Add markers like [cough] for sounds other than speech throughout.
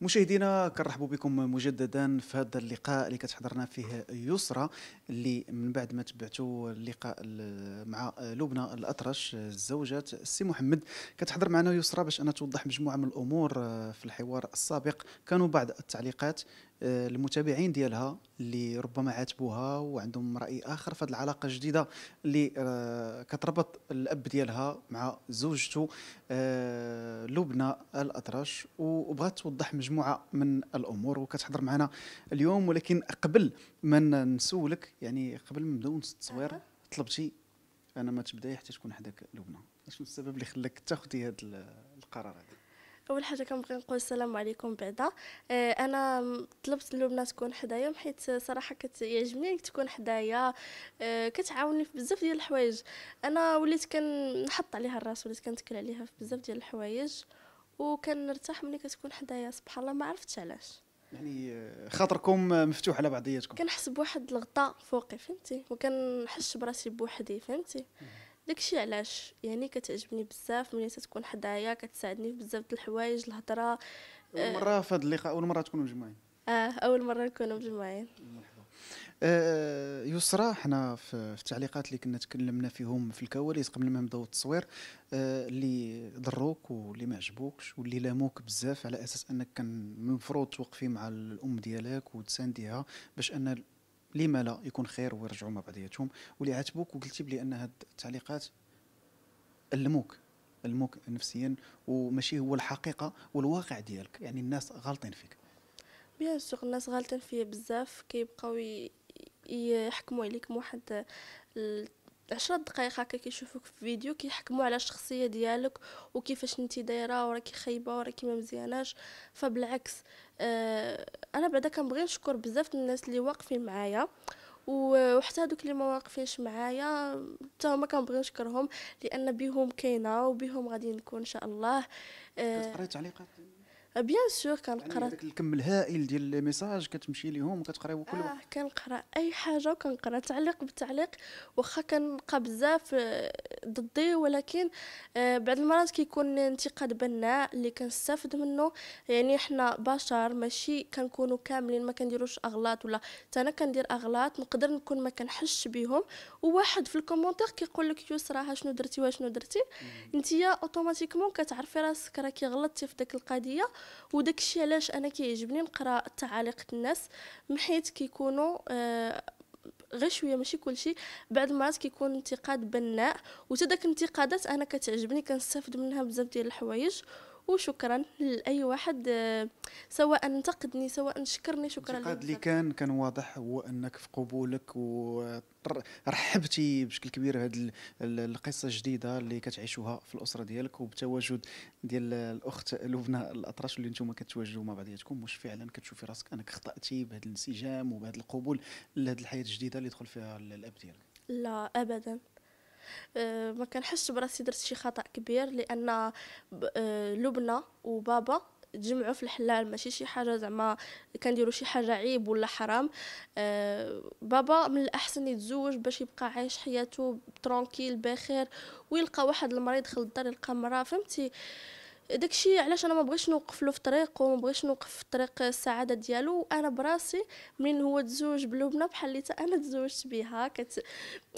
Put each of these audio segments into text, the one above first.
مشاهدينا كنرحبوا بكم مجددا في هذا اللقاء اللي كتحضرنا فيه يسرى اللي من بعد ما تبعتوا اللقاء مع لبنى الاطرش زوجة السي محمد كتحضر معنا يسرى باش انا توضح مجموعه من الامور في الحوار السابق كانوا بعض التعليقات آه، المتابعين ديالها اللي ربما عاتبوها وعندهم راي اخر في هذه العلاقه الجديده اللي آه، كتربط الاب ديالها مع زوجته آه، لبنى الاطرش وبغات توضح مجموعه من الامور وكتحضر معنا اليوم ولكن قبل ما نسولك يعني قبل ما نبداو التصوير طلبتي انا ما تبداي حتى تكون حداك لبنى شنو السبب اللي خلاك تاخذي هذا القرار هذا اول حاجه كنبغي نقول السلام عليكم بعدا آه، انا طلبت اللبنه تكون حدايا حيت صراحه كتعجبني تكون حدايا آه، كتعاوني في بزاف ديال الحوايج انا وليت كنحط عليها الراس وليت كنتكل عليها في بزاف ديال الحوايج وكنرتاح ملي كتكون حدايا سبحان الله ما عرفتش علاش يعني آه، خاطركم مفتوح على بعضياتكم كنحس بواحد الغطاء فوقي فهمتي وكنحس براسي بوحدي فهمتي داكشي علاش يعني كتعجبني بزاف ملي تكون حدايا كتساعدني في بزاف د الحوايج الهضره آه. مره في هذا اللقاء اول مره تكونوا مجموعين اه اول مره نكونوا مجموعين آه يسرى حنا في التعليقات اللي كنا تكلمنا فيهم في الكواليس قبل ما نبداو التصوير آه اللي ضروك واللي ما عجبوكش واللي لاموك بزاف على اساس انك كان المفروض توقفي مع الام ديالك وتسانديها باش ان لما لا يكون خير ويرجعوا مع بعضياتهم واللي عاتبوك وقلتي بلي ان هاد التعليقات الموك الموك نفسيا وماشي هو الحقيقه والواقع ديالك يعني الناس غالطين فيك بيان سور الناس غالطين فيا بزاف كيبقاو يحكموا عليك واحد عشرة دقائق هكا كيشوفوك في فيديو كيحكموا على الشخصيه ديالك وكيفاش انتي دايره وراكي خايبه وراكي ما مزياناش فبالعكس آه انا بعدا كنبغي نشكر بزاف الناس اللي واقفين معايا وحتى هذوك اللي ما واقفينش معايا حتى هما كنبغي نشكرهم لان بهم كاينه وبهم غادي نكون ان شاء الله آه كتقري تعليقات بيان سور كنقرا يعني الكم الهائل ديال لي ميساج كتمشي ليهم وكتقراو كل اه كنقرا اي حاجه وكنقرا تعليق بالتعليق واخا كنلقى بزاف آه، ضدي ولكن آه، بعض المرات كيكون انتقاد بناء اللي كنستافد منه يعني حنا بشر ماشي كنكونوا كاملين ما كنديروش اغلاط ولا حتى انا كندير اغلاط نقدر نكون ما كنحش بهم وواحد في الكومونتير كيقول لك يسرى شنو درتي واشنو درتي انت اوتوماتيكمون كتعرفي راسك راكي غلطتي في ديك القضيه وداك الشيء علاش انا كيعجبني نقرا تعاليق الناس من حيث كيكونوا آه غير شويه ماشي كلشي بعد المرات كيكون انتقاد بناء وتا داك الانتقادات انا كتعجبني كنستافد منها بزاف ديال الحوايج وشكرا لاي واحد سواء انتقدني سواء شكرني شكرا الانتقاد اللي كان كان واضح هو انك في قبولك ورحبتي بشكل كبير هذه القصه الجديده اللي كتعيشوها في الاسره ديالك وبتواجد ديال الاخت لبنى الاطرش اللي نتوما كتواجدوا مع بعضياتكم واش فعلا كتشوفي راسك انك خطاتي بهذا الانسجام وبهذا القبول لهذه الحياه الجديده اللي دخل فيها الاب ديالك لا ابدا أه، ما كنحسش براسي درت شي خطا كبير لان أه، لبنى وبابا تجمعوا في الحلال ماشي شي حاجه زعما كنديروا شي حاجه عيب ولا حرام أه بابا من الاحسن يتزوج باش يبقى عايش حياته ترونكيل بخير ويلقى واحد المريض دخل الدار يلقى مرا فهمتي أه داكشي علاش انا ما بغيتش نوقف له في الطريق وما بغيتش نوقف في طريق السعاده ديالو وانا براسي منين هو تزوج بلبنى بحال اللي انا تزوجت بها كت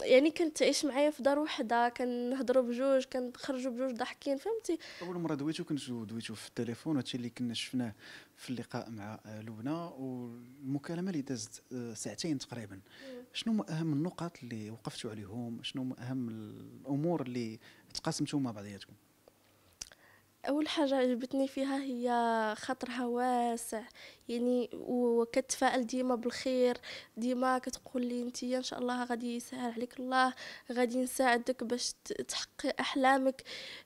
يعني تعيش معايا في دار وحده كنهضروا بجوج كنخرجوا بجوج ضاحكين فهمتي اول مره دويتو كنت دويتو في التليفون هادشي اللي كنا شفناه في اللقاء مع لبنى والمكالمه اللي دازت آه، ساعتين تقريبا شنو اهم النقط اللي وقفتوا عليهم شنو اهم الامور اللي تقاسمتوا مع بعضياتكم اول حاجه عجبتني فيها هي خاطرها واسع يعني وكتفائل ديما بالخير ديما كتقول لي انت ان شاء الله غادي يسهل عليك الله غادي نساعدك باش تحقق احلامك هذا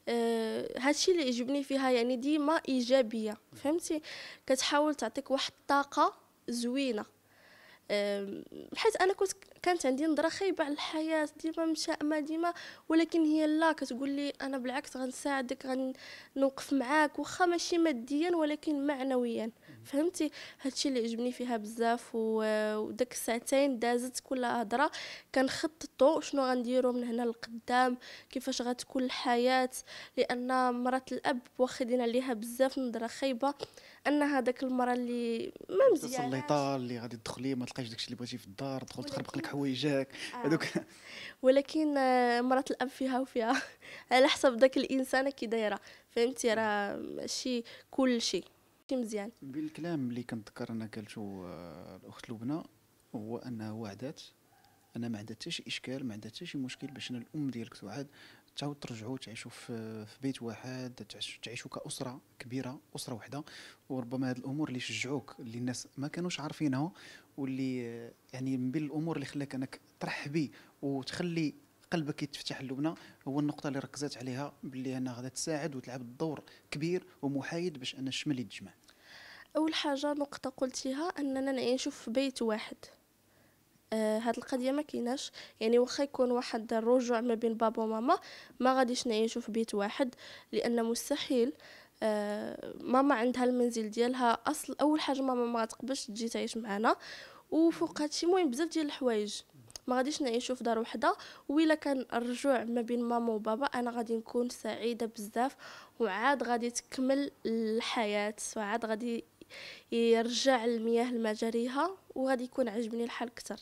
آه، هادشي اللي عجبني فيها يعني ديما ايجابيه فهمتي كتحاول تعطيك واحد الطاقه زوينه حيت انا كنت كانت عندي نظره خايبه على الحياه ديما مشائمه ديما ولكن هي لا كتقول لي انا بالعكس غنساعدك غنوقف معاك واخا ماشي ماديا ولكن معنويا فهمتي هادشي اللي عجبني فيها بزاف وداك الساعتين دازت كل هضره كنخططوا شنو غنديروا من هنا لقدام كيفاش غتكون الحياه لان مرات الاب واخدين عليها بزاف نظره خايبه ان هذاك المره اللي ما مزيانه السليطه اللي غادي تدخلي ما تلقايش داكشي اللي بغيتي في الدار تدخل تخربق لك حوايجك آه. هذوك ولكن آه، مرات الاب فيها وفيها [laughs] على حسب داك الانسانه كي دايره فهمتي راه ماشي كل شيء كي مزيان من بين الكلام اللي كنتذكر انا قالته آه، الاخت لبنى هو انها وعدات انا ما عندها حتى شي اشكال ما عندها حتى شي مشكل باش انا الام ديالك سعاد تعاود ترجعوا تعيشوا في, في بيت واحد تعيشوا كاسره كبيره اسره واحده وربما هذه الامور اللي شجعوك اللي الناس ما كانوش عارفينها واللي آه، يعني من بين الامور اللي خلاك انك ترحبي وتخلي قلبك كيتفتح اللبنه هو النقطه اللي ركزت عليها باللي انها غادا تساعد وتلعب دور كبير ومحايد باش ان الشمل يتجمع اول حاجه نقطه قلتيها اننا نعيشوا في بيت واحد آه هاد القضيه ما كيناش يعني واخا يكون واحد الرجوع ما بين بابا وماما ما غاديش نعيشوا في بيت واحد لان مستحيل آه ماما عندها المنزل ديالها اصل اول حاجه ماما ما غتقبلش تجي تعيش معنا وفوق هادشي مهم بزاف ديال الحوايج ما غاديش نعيشو في دار وحده ويلا كان الرجوع ما بين ماما وبابا انا غادي نكون سعيده بزاف وعاد غادي تكمل الحياه وعاد غادي يرجع المياه لمجاريها وغادي يكون عجبني الحال اكثر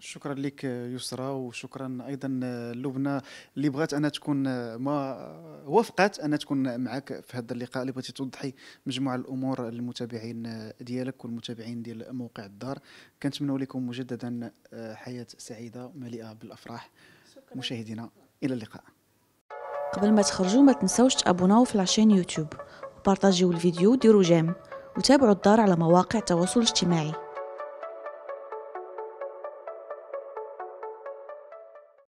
شكرا لك يسرى وشكرا ايضا لبنى اللي بغات انها تكون ما وافقت انها تكون معك في هذا اللقاء اللي بغيتي توضحي مجموعه الامور للمتابعين ديالك والمتابعين ديال موقع الدار كنتمنوا لكم مجددا حياه سعيده مليئه بالافراح شكرا. مشاهدينا الى اللقاء قبل ما تخرجوا ما تنساوش تابوناو في لاشين يوتيوب وبارطاجيو الفيديو وديروا جيم وتابعوا الدار على مواقع التواصل الاجتماعي